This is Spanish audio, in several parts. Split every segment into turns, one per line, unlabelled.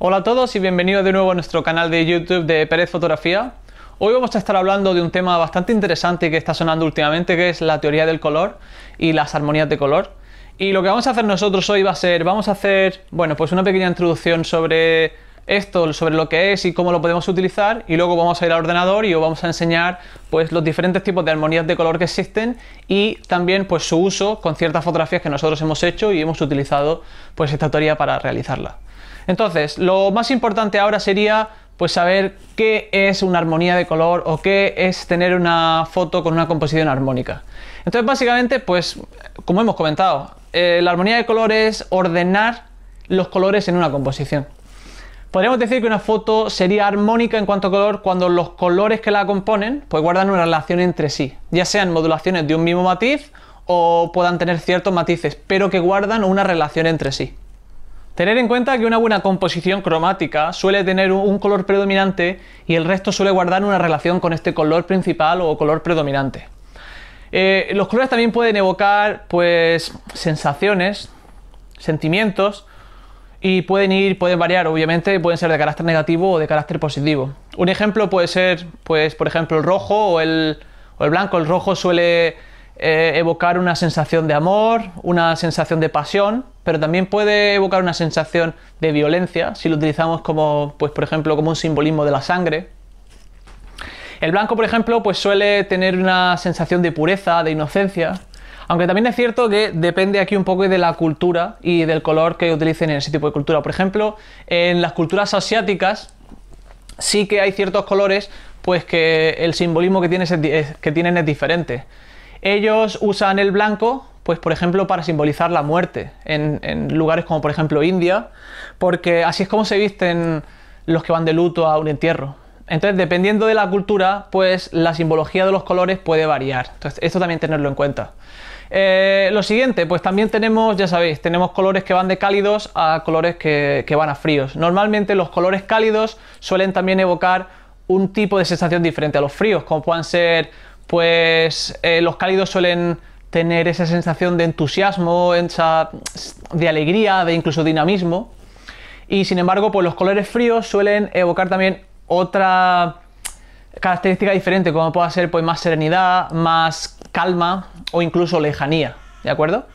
Hola a todos y bienvenidos de nuevo a nuestro canal de YouTube de Pérez Fotografía. Hoy vamos a estar hablando de un tema bastante interesante que está sonando últimamente, que es la teoría del color y las armonías de color. Y lo que vamos a hacer nosotros hoy va a ser, vamos a hacer, bueno, pues una pequeña introducción sobre esto, sobre lo que es y cómo lo podemos utilizar, y luego vamos a ir al ordenador y os vamos a enseñar pues los diferentes tipos de armonías de color que existen y también pues su uso con ciertas fotografías que nosotros hemos hecho y hemos utilizado pues esta teoría para realizarla. Entonces, lo más importante ahora sería pues, saber qué es una armonía de color o qué es tener una foto con una composición armónica. Entonces, básicamente, pues como hemos comentado, eh, la armonía de color es ordenar los colores en una composición. Podríamos decir que una foto sería armónica en cuanto a color cuando los colores que la componen pues guardan una relación entre sí, ya sean modulaciones de un mismo matiz o puedan tener ciertos matices, pero que guardan una relación entre sí. Tener en cuenta que una buena composición cromática suele tener un color predominante y el resto suele guardar una relación con este color principal o color predominante. Eh, los colores también pueden evocar pues sensaciones, sentimientos y pueden ir, pueden variar, obviamente, pueden ser de carácter negativo o de carácter positivo. Un ejemplo puede ser, pues, por ejemplo, el rojo o el, o el blanco. El rojo suele eh, evocar una sensación de amor, una sensación de pasión, pero también puede evocar una sensación de violencia si lo utilizamos como, pues, por ejemplo, como un simbolismo de la sangre. El blanco, por ejemplo, pues suele tener una sensación de pureza, de inocencia, aunque también es cierto que depende aquí un poco de la cultura y del color que utilicen en ese tipo de cultura. Por ejemplo, en las culturas asiáticas sí que hay ciertos colores pues que el simbolismo que tienen es diferente. Ellos usan el blanco, pues por ejemplo, para simbolizar la muerte en, lugares como por ejemplo India, porque así es como se visten los que van de luto a un entierro. Entonces, dependiendo de la cultura, pues la simbología de los colores puede variar. Entonces, esto también tenerlo en cuenta. Eh, lo siguiente, pues también tenemos, ya sabéis, tenemos colores que van de cálidos a colores que, que, van a fríos. Normalmente los colores cálidos suelen también evocar un tipo de sensación diferente a los fríos, como puedan ser pues eh, los cálidos suelen tener esa sensación de entusiasmo, de alegría, de incluso dinamismo. Y sin embargo, pues los colores fríos suelen evocar también otra característica diferente, como pueda ser pues, más serenidad, más calma o incluso lejanía, ¿de acuerdo?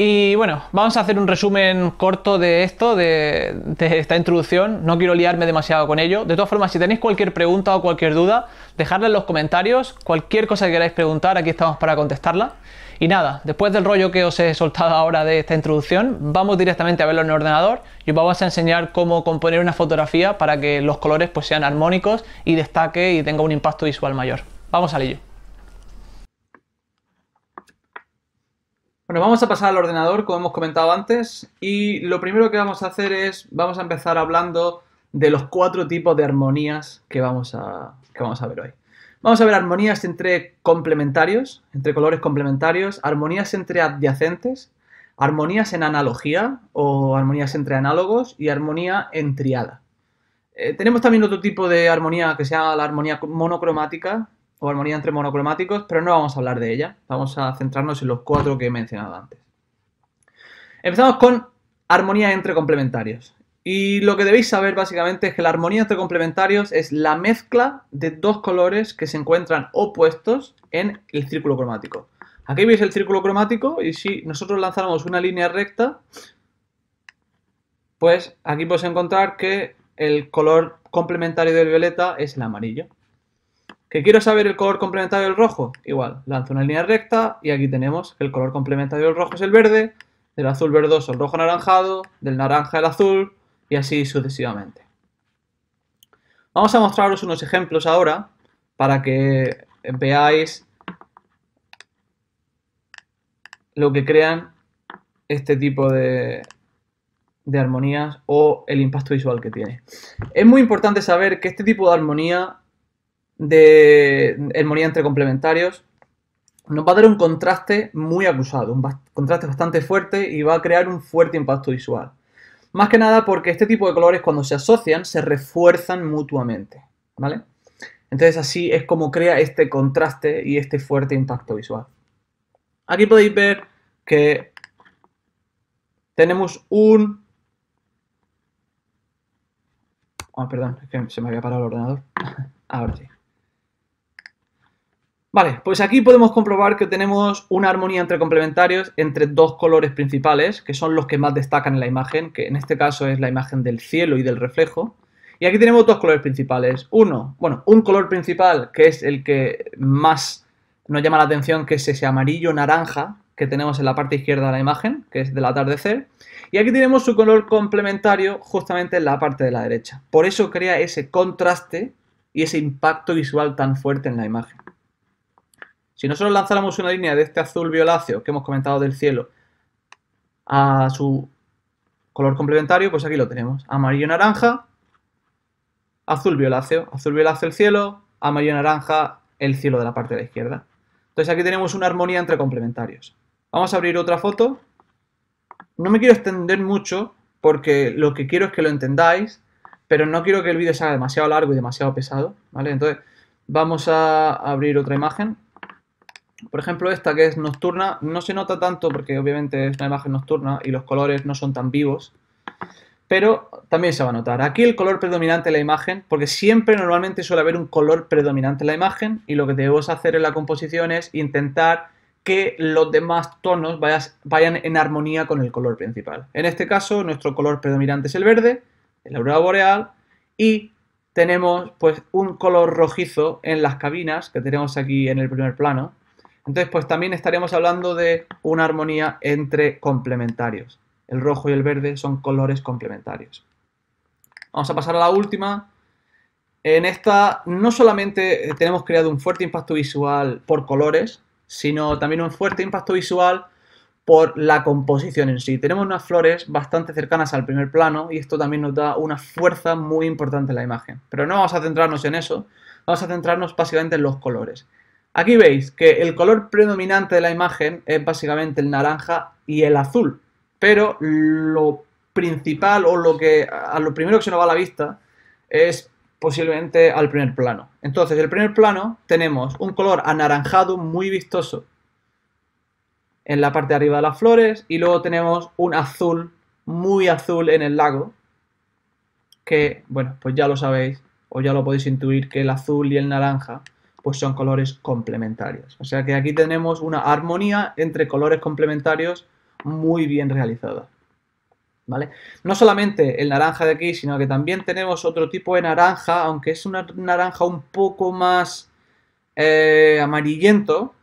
Y bueno, vamos a hacer un resumen corto de esto, de, esta introducción. No quiero liarme demasiado con ello. De todas formas, si tenéis cualquier pregunta o cualquier duda, dejadla en los comentarios. Cualquier cosa que queráis preguntar, aquí estamos para contestarla. Y nada, después del rollo que os he soltado ahora de esta introducción, vamos directamente a verlo en el ordenador y os vamos a enseñar cómo componer una fotografía para que los colores pues, sean armónicos y destaque y tenga un impacto visual mayor. Vamos al ello. Bueno, vamos a pasar al ordenador, como hemos comentado antes, y lo primero que vamos a hacer es, vamos a empezar hablando de los cuatro tipos de armonías que vamos a, vamos a ver hoy. Vamos a ver armonías entre complementarios, entre colores complementarios, armonías entre adyacentes, armonías en analogía o armonías entre análogos y armonía en triada. Eh, tenemos también otro tipo de armonía que se llama la armonía monocromática, o armonía entre monocromáticos, pero no vamos a hablar de ella. Vamos a centrarnos en los cuatro que he mencionado antes. Empezamos con armonía entre complementarios. Y lo que debéis saber básicamente es que la armonía entre complementarios es la mezcla de dos colores que se encuentran opuestos en el círculo cromático. Aquí veis el círculo cromático y si nosotros lanzáramos una línea recta, pues aquí podéis encontrar que el color complementario del violeta es el amarillo. ¿Que quiero saber el color complementario del rojo? Igual, lanzo una línea recta y aquí tenemos que el color complementario del rojo es el verde, del azul verdoso el rojo anaranjado, del naranja el azul y así sucesivamente. Vamos a mostraros unos ejemplos ahora para que veáis lo que crean este tipo de, de armonías o el impacto visual que tiene. Es muy importante saber que este tipo de armonía de armonía entre complementarios, nos va a dar un contraste muy acusado, un contraste bastante fuerte y va a crear un fuerte impacto visual. Más que nada porque este tipo de colores cuando se asocian se refuerzan mutuamente, ¿vale? Entonces así es como crea este contraste y este fuerte impacto visual. Aquí podéis ver que tenemos un... Ah, perdón, es que se me había parado el ordenador. Ahora sí. Vale, pues aquí podemos comprobar que tenemos una armonía entre complementarios entre dos colores principales, que son los que más destacan en la imagen, que en este caso es la imagen del cielo y del reflejo. Y aquí tenemos dos colores principales. Uno, bueno, un color principal que es el que más nos llama la atención, que es ese amarillo naranja que tenemos en la parte izquierda de la imagen, que es del atardecer. Y aquí tenemos su color complementario justamente en la parte de la derecha. Por eso crea ese contraste y ese impacto visual tan fuerte en la imagen. Si nosotros lanzáramos una línea de este azul violáceo que hemos comentado del cielo a su color complementario, pues aquí lo tenemos. Amarillo-naranja, azul-violáceo. Azul-violáceo el cielo, amarillo-naranja el cielo de la parte de la izquierda. Entonces aquí tenemos una armonía entre complementarios. Vamos a abrir otra foto. No me quiero extender mucho porque lo que quiero es que lo entendáis, pero no quiero que el vídeo sea demasiado largo y demasiado pesado, ¿vale? Entonces vamos a abrir otra imagen por ejemplo, esta que es nocturna no se nota tanto porque obviamente es una imagen nocturna y los colores no son tan vivos, pero también se va a notar. Aquí el color predominante en la imagen, porque siempre normalmente suele haber un color predominante en la imagen y lo que debemos hacer en la composición es intentar que los demás tonos vayan en armonía con el color principal. En este caso, nuestro color predominante es el verde, el aurora boreal, y tenemos pues un color rojizo en las cabinas que tenemos aquí en el primer plano, entonces, pues también estaríamos hablando de una armonía entre complementarios. El rojo y el verde son colores complementarios. Vamos a pasar a la última. En esta no solamente tenemos creado un fuerte impacto visual por colores, sino también un fuerte impacto visual por la composición en sí. Tenemos unas flores bastante cercanas al primer plano y esto también nos da una fuerza muy importante en la imagen. Pero no vamos a centrarnos en eso, vamos a centrarnos básicamente en los colores. Aquí veis que el color predominante de la imagen es básicamente el naranja y el azul, pero lo principal o lo que a lo primero que se nos va a la vista es posiblemente al primer plano. Entonces, el primer plano tenemos un color anaranjado muy vistoso en la parte de arriba de las flores y luego tenemos un azul muy azul en el lago que, bueno, pues ya lo sabéis o ya lo podéis intuir que el azul y el naranja pues son colores complementarios. O sea que aquí tenemos una armonía entre colores complementarios muy bien realizada. ¿Vale? No solamente el naranja de aquí, sino que también tenemos otro tipo de naranja, aunque es una naranja un poco más eh, amarillento.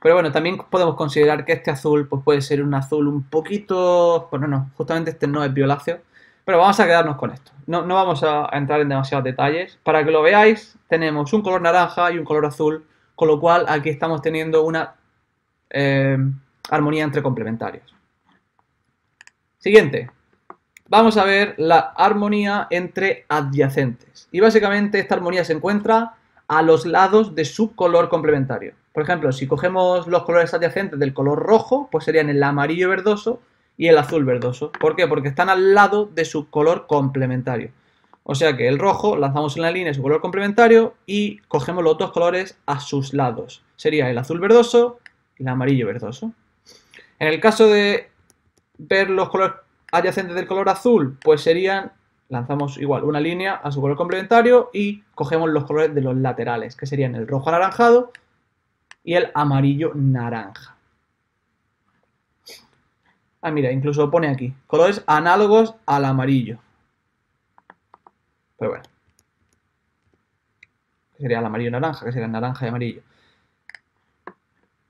Pero bueno, también podemos considerar que este azul pues puede ser un azul un poquito... Bueno, no, justamente este no es violáceo pero vamos a quedarnos con esto. No, vamos a entrar en demasiados detalles. Para que lo veáis, tenemos un color naranja y un color azul, con lo cual aquí estamos teniendo una eh, armonía entre complementarios. Siguiente. Vamos a ver la armonía entre adyacentes. Y básicamente esta armonía se encuentra a los lados de su color complementario. Por ejemplo, si cogemos los colores adyacentes del color rojo, pues serían el amarillo verdoso, y el azul verdoso. ¿Por qué? Porque están al lado de su color complementario. O sea que el rojo lanzamos en la línea su color complementario y cogemos los otros colores a sus lados. Sería el azul verdoso y el amarillo verdoso. En el caso de ver los colores adyacentes del color azul, pues serían, lanzamos igual una línea a su color complementario y cogemos los colores de los laterales, que serían el rojo anaranjado y el amarillo naranja. Ah, mira, incluso pone aquí. Colores análogos al amarillo. Pero bueno. sería el amarillo y naranja, que sería el naranja y amarillo.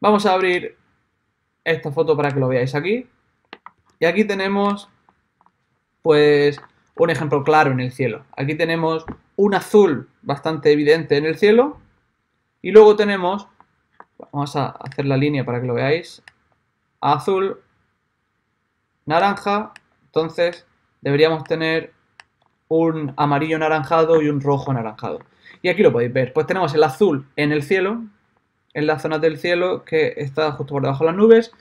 Vamos a abrir esta foto para que lo veáis aquí. Y aquí tenemos, pues, un ejemplo claro en el cielo. Aquí tenemos un azul bastante evidente en el cielo. Y luego tenemos, vamos a hacer la línea para que lo veáis, azul, naranja, entonces deberíamos tener un amarillo anaranjado y un rojo anaranjado. Y aquí lo podéis ver, pues tenemos el azul en el cielo, en las zonas del cielo que está justo por debajo de las nubes,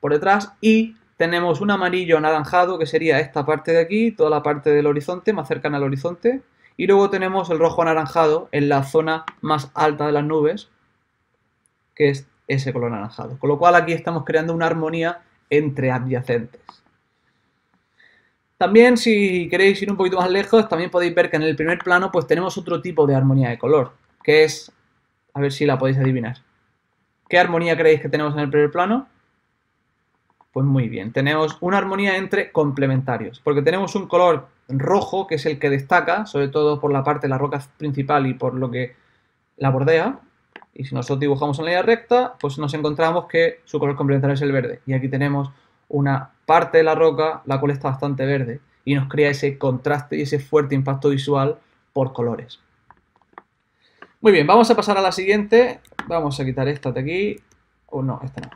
por detrás, y tenemos un amarillo anaranjado que sería esta parte de aquí, toda la parte del horizonte, más cercana al horizonte, y luego tenemos el rojo anaranjado en la zona más alta de las nubes, que es ese color anaranjado. Con lo cual aquí estamos creando una armonía entre adyacentes. También si queréis ir un poquito más lejos, también podéis ver que en el primer plano pues tenemos otro tipo de armonía de color, que es, a ver si la podéis adivinar. ¿Qué armonía creéis que tenemos en el primer plano? Pues muy bien, tenemos una armonía entre complementarios, porque tenemos un color rojo, que es el que destaca, sobre todo por la parte de la roca principal y por lo que la bordea, y si nosotros dibujamos en línea recta, pues nos encontramos que su color complementario es el verde, y aquí tenemos una parte de la roca, la cual está bastante verde, y nos crea ese contraste y ese fuerte impacto visual por colores. Muy bien, vamos a pasar a la siguiente. Vamos a quitar esta de aquí. O no, esta no.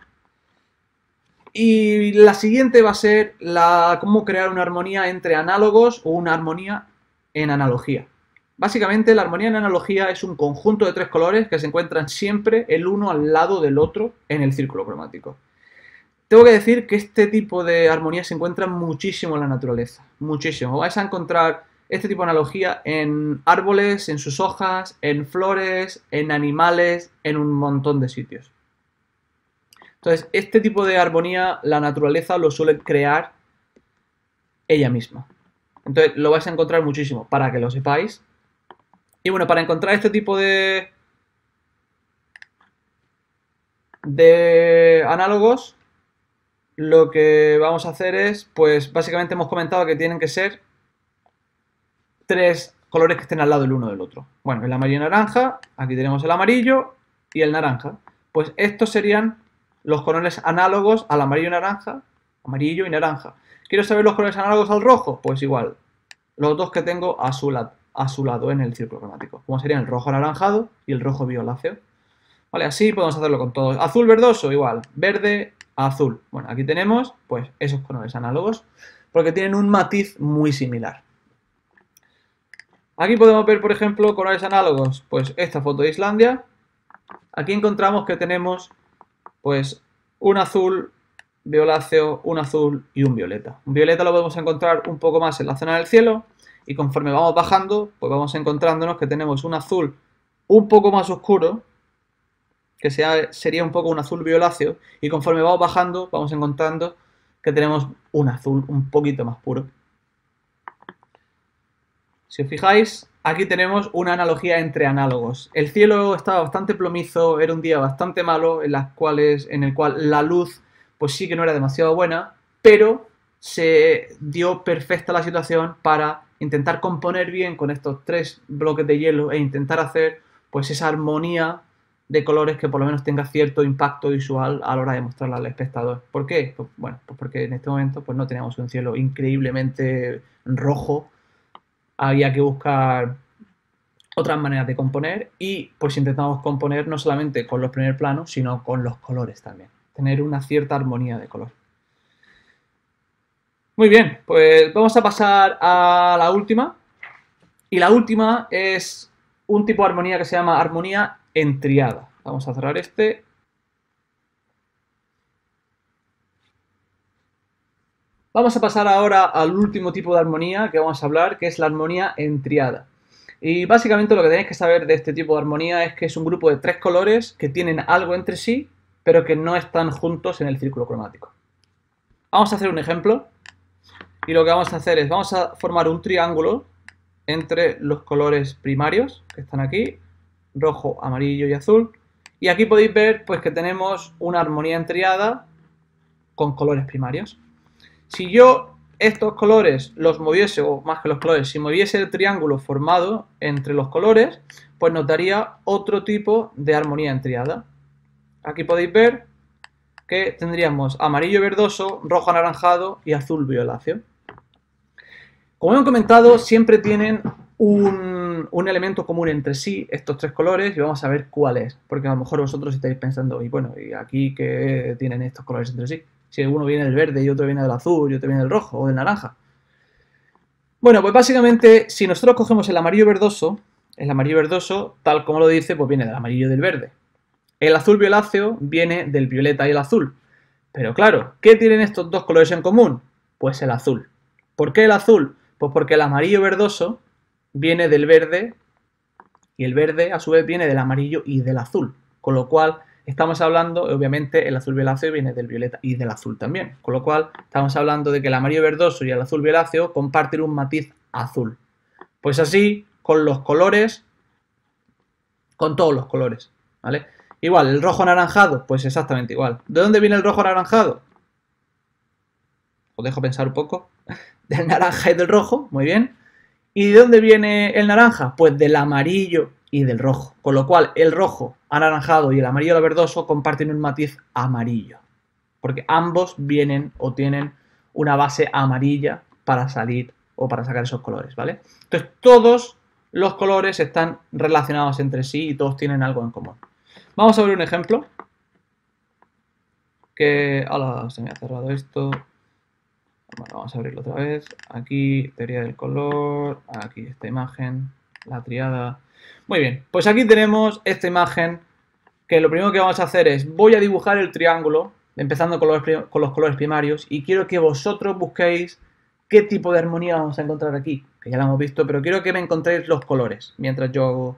Y la siguiente va a ser la, cómo crear una armonía entre análogos o una armonía en analogía. Básicamente la armonía en analogía es un conjunto de tres colores que se encuentran siempre el uno al lado del otro en el círculo cromático. Tengo que decir que este tipo de armonía se encuentra muchísimo en la naturaleza, muchísimo. Vais a encontrar este tipo de analogía en árboles, en sus hojas, en flores, en animales, en un montón de sitios. Entonces, este tipo de armonía la naturaleza lo suele crear ella misma. Entonces, lo vais a encontrar muchísimo, para que lo sepáis. Y bueno, para encontrar este tipo de... de análogos, lo que vamos a hacer es, pues básicamente hemos comentado que tienen que ser tres colores que estén al lado el uno del otro. Bueno, el amarillo y naranja, aquí tenemos el amarillo y el naranja. Pues estos serían los colores análogos al amarillo y naranja, amarillo y naranja. ¿Quiero saber los colores análogos al rojo? Pues igual, los dos que tengo a su, lado en el círculo cromático, como serían el rojo anaranjado y el rojo violáceo. Vale, así podemos hacerlo con todos. Azul verdoso, igual, verde azul. Bueno, aquí tenemos pues esos colores análogos porque tienen un matiz muy similar. Aquí podemos ver, por ejemplo, colores análogos, pues esta foto de Islandia. Aquí encontramos que tenemos pues un azul violáceo, un azul y un violeta. Un violeta lo podemos encontrar un poco más en la zona del cielo y conforme vamos bajando, pues vamos encontrándonos que tenemos un azul un poco más oscuro, que sea, sería un poco un azul violáceo, y conforme vamos bajando, vamos encontrando que tenemos un azul un poquito más puro. Si os fijáis, aquí tenemos una analogía entre análogos. El cielo estaba bastante plomizo, era un día bastante malo, en, las cuales, en el cual la luz pues sí que no era demasiado buena, pero se dio perfecta la situación para intentar componer bien con estos tres bloques de hielo e intentar hacer pues esa armonía de colores que por lo menos tenga cierto impacto visual a la hora de mostrarla al espectador. ¿Por qué? Pues, bueno, pues porque en este momento pues, no teníamos un cielo increíblemente rojo. Había que buscar otras maneras de componer y pues intentamos componer no solamente con los primer planos, sino con los colores también. Tener una cierta armonía de color. Muy bien, pues vamos a pasar a la última. Y la última es un tipo de armonía que se llama armonía triada. Vamos a cerrar este. Vamos a pasar ahora al último tipo de armonía que vamos a hablar, que es la armonía en triada. Y básicamente lo que tenéis que saber de este tipo de armonía es que es un grupo de tres colores que tienen algo entre sí, pero que no están juntos en el círculo cromático. Vamos a hacer un ejemplo. Y lo que vamos a hacer es, vamos a formar un triángulo entre los colores primarios, que están aquí, rojo, amarillo y azul. Y aquí podéis ver pues, que tenemos una armonía entriada con colores primarios. Si yo estos colores los moviese, o más que los colores, si moviese el triángulo formado entre los colores, pues notaría otro tipo de armonía entriada. Aquí podéis ver que tendríamos amarillo verdoso, rojo anaranjado y azul violáceo. Como hemos comentado, siempre tienen un, elemento común entre sí, estos tres colores, y vamos a ver cuál es. Porque a lo mejor vosotros estáis pensando, y bueno, ¿y aquí qué tienen estos colores entre sí? Si uno viene del verde y otro viene del azul y otro viene del rojo o del naranja. Bueno, pues básicamente, si nosotros cogemos el amarillo verdoso, el amarillo verdoso, tal como lo dice, pues viene del amarillo y del verde. El azul violáceo viene del violeta y el azul. Pero claro, ¿qué tienen estos dos colores en común? Pues el azul. ¿Por qué el azul? Pues porque el amarillo verdoso viene del verde y el verde a su vez viene del amarillo y del azul, con lo cual estamos hablando, obviamente el azul violáceo viene del violeta y del azul también, con lo cual estamos hablando de que el amarillo verdoso y el azul violáceo comparten un matiz azul. Pues así con los colores, con todos los colores, ¿vale? Igual, el rojo anaranjado, pues exactamente igual. ¿De dónde viene el rojo anaranjado? Os dejo pensar un poco. Del naranja y del rojo, muy bien. ¿Y de dónde viene el naranja? Pues del amarillo y del rojo. Con lo cual, el rojo anaranjado y el amarillo verdoso comparten un matiz amarillo. Porque ambos vienen o tienen una base amarilla para salir o para sacar esos colores, ¿vale? Entonces, todos los colores están relacionados entre sí y todos tienen algo en común. Vamos a ver un ejemplo. Que... Hola, se me ha cerrado esto vamos a abrirlo otra vez. Aquí, teoría del color, aquí esta imagen, la triada. Muy bien, pues aquí tenemos esta imagen que lo primero que vamos a hacer es, voy a dibujar el triángulo, empezando con los, con los colores primarios, y quiero que vosotros busquéis qué tipo de armonía vamos a encontrar aquí, que ya lo hemos visto, pero quiero que me encontréis los colores mientras yo hago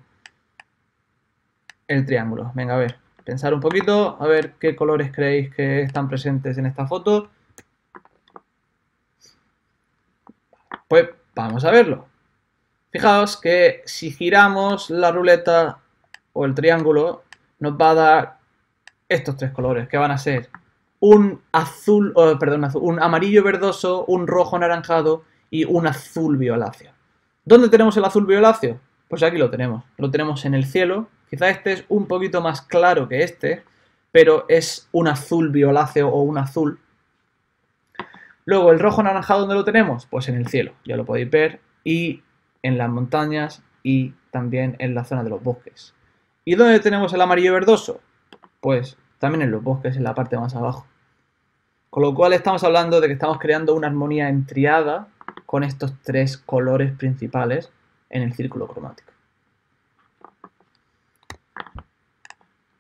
el triángulo. Venga, a ver, pensar un poquito, a ver qué colores creéis que están presentes en esta foto. Pues vamos a verlo. Fijaos que si giramos la ruleta o el triángulo, nos va a dar estos tres colores, que van a ser un azul, perdón, un amarillo verdoso, un rojo anaranjado y un azul violáceo. ¿Dónde tenemos el azul violáceo? Pues aquí lo tenemos. Lo tenemos en el cielo. Quizá este es un poquito más claro que este, pero es un azul violáceo o un azul Luego, el rojo anaranjado, ¿dónde lo tenemos? Pues en el cielo, ya lo podéis ver, y en las montañas y también en la zona de los bosques. ¿Y dónde tenemos el amarillo verdoso? Pues también en los bosques, en la parte más abajo. Con lo cual estamos hablando de que estamos creando una armonía en triada con estos tres colores principales en el círculo cromático.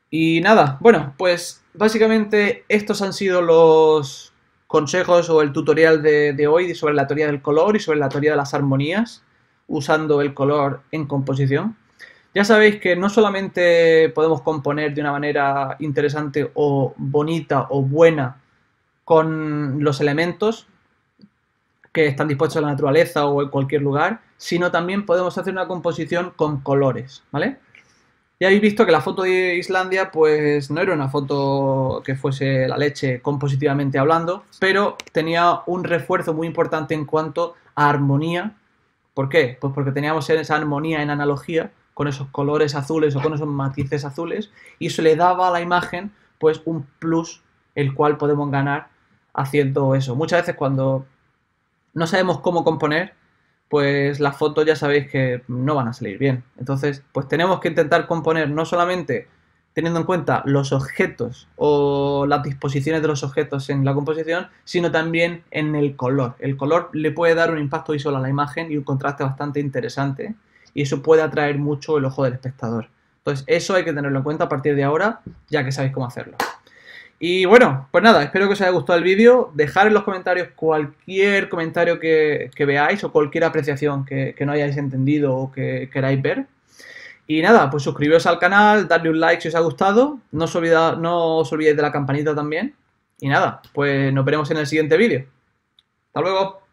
Y nada, bueno, pues básicamente estos han sido los consejos o el tutorial de, hoy sobre la teoría del color y sobre la teoría de las armonías usando el color en composición. Ya sabéis que no solamente podemos componer de una manera interesante o bonita o buena con los elementos que están dispuestos en la naturaleza o en cualquier lugar, sino también podemos hacer una composición con colores, ¿vale? Ya habéis visto que la foto de Islandia, pues no era una foto que fuese la leche compositivamente hablando, pero tenía un refuerzo muy importante en cuanto a armonía. ¿Por qué? Pues porque teníamos esa armonía en analogía con esos colores azules o con esos matices azules y eso le daba a la imagen pues un plus el cual podemos ganar haciendo eso. Muchas veces cuando no sabemos cómo componer, pues las fotos ya sabéis que no van a salir bien. Entonces, pues tenemos que intentar componer no solamente teniendo en cuenta los objetos o las disposiciones de los objetos en la composición, sino también en el color. El color le puede dar un impacto visual a la imagen y un contraste bastante interesante y eso puede atraer mucho el ojo del espectador. Entonces, eso hay que tenerlo en cuenta a partir de ahora, ya que sabéis cómo hacerlo. Y bueno, pues nada, espero que os haya gustado el vídeo. Dejar en los comentarios cualquier comentario que, veáis o cualquier apreciación que, no hayáis entendido o que queráis ver. Y nada, pues suscribiros al canal, darle un like si os ha gustado. No os, no os olvidéis de la campanita también. Y nada, pues nos veremos en el siguiente vídeo. Hasta luego.